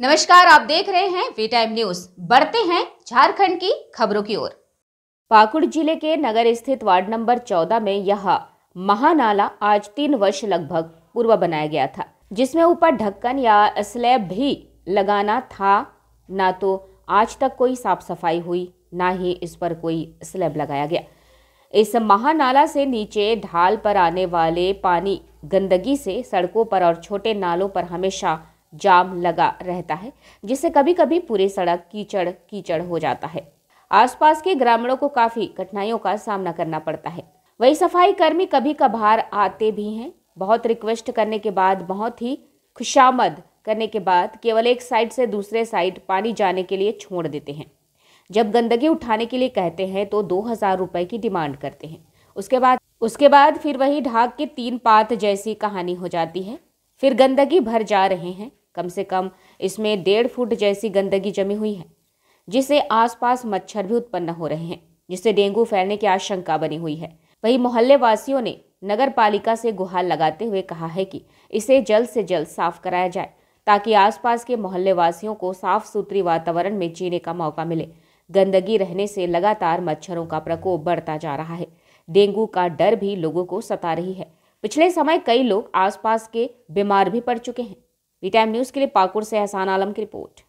नमस्कार आप देख रहे हैं वी टाइम न्यूज बढ़ते हैं झारखंड की खबरों की ओर पाकुड़ जिले के नगर स्थित वार्ड नंबर 14 में यह महानाला आज तीन वर्ष लगभग पूर्व बनाया गया था जिसमें ऊपर ढक्कन या स्लैब भी लगाना था ना तो आज तक कोई साफ सफाई हुई ना ही इस पर कोई स्लैब लगाया गया इस महानाला से नीचे ढाल पर आने वाले पानी गंदगी से सड़कों पर और छोटे नालों पर हमेशा जाम लगा रहता है जिससे कभी कभी पूरे सड़क कीचड़ कीचड़ हो जाता है आसपास के ग्रामीणों को काफी कठिनाइयों का सामना करना पड़ता है वही सफाई कर्मी कभी कभार आते भी हैं बहुत रिक्वेस्ट करने के बाद बहुत ही खुशामद करने के बाद केवल एक साइड से दूसरे साइड पानी जाने के लिए छोड़ देते हैं जब गंदगी उठाने के लिए कहते हैं तो दो हज़ार रुपए की डिमांड करते हैं उसके बाद उसके बाद फिर वही ढाक के तीन पात जैसी कहानी हो जाती है फिर गंदगी भर जा रहे हैं कम से कम इसमें डेढ़ फुट जैसी गंदगी जमी हुई है जिससे आसपास मच्छर भी उत्पन्न हो रहे हैं जिससे डेंगू फैलने की आशंका बनी हुई है वहीं मोहल्ले वासियों ने नगर पालिका से गुहार लगाते हुए कहा है कि इसे जल्द से जल्द साफ कराया जाए ताकि आसपास के मोहल्ले वासियों को साफ सुथरी वातावरण में जीने का मौका मिले गंदगी रहने से लगातार मच्छरों का प्रकोप बढ़ता जा रहा है डेंगू का डर भी लोगों को सता रही है पिछले समय कई लोग आसपास के बीमार भी पड़ चुके हैं डी टाइम न्यूज़ के लिए पाकुड़ से एहसान आलम की रिपोर्ट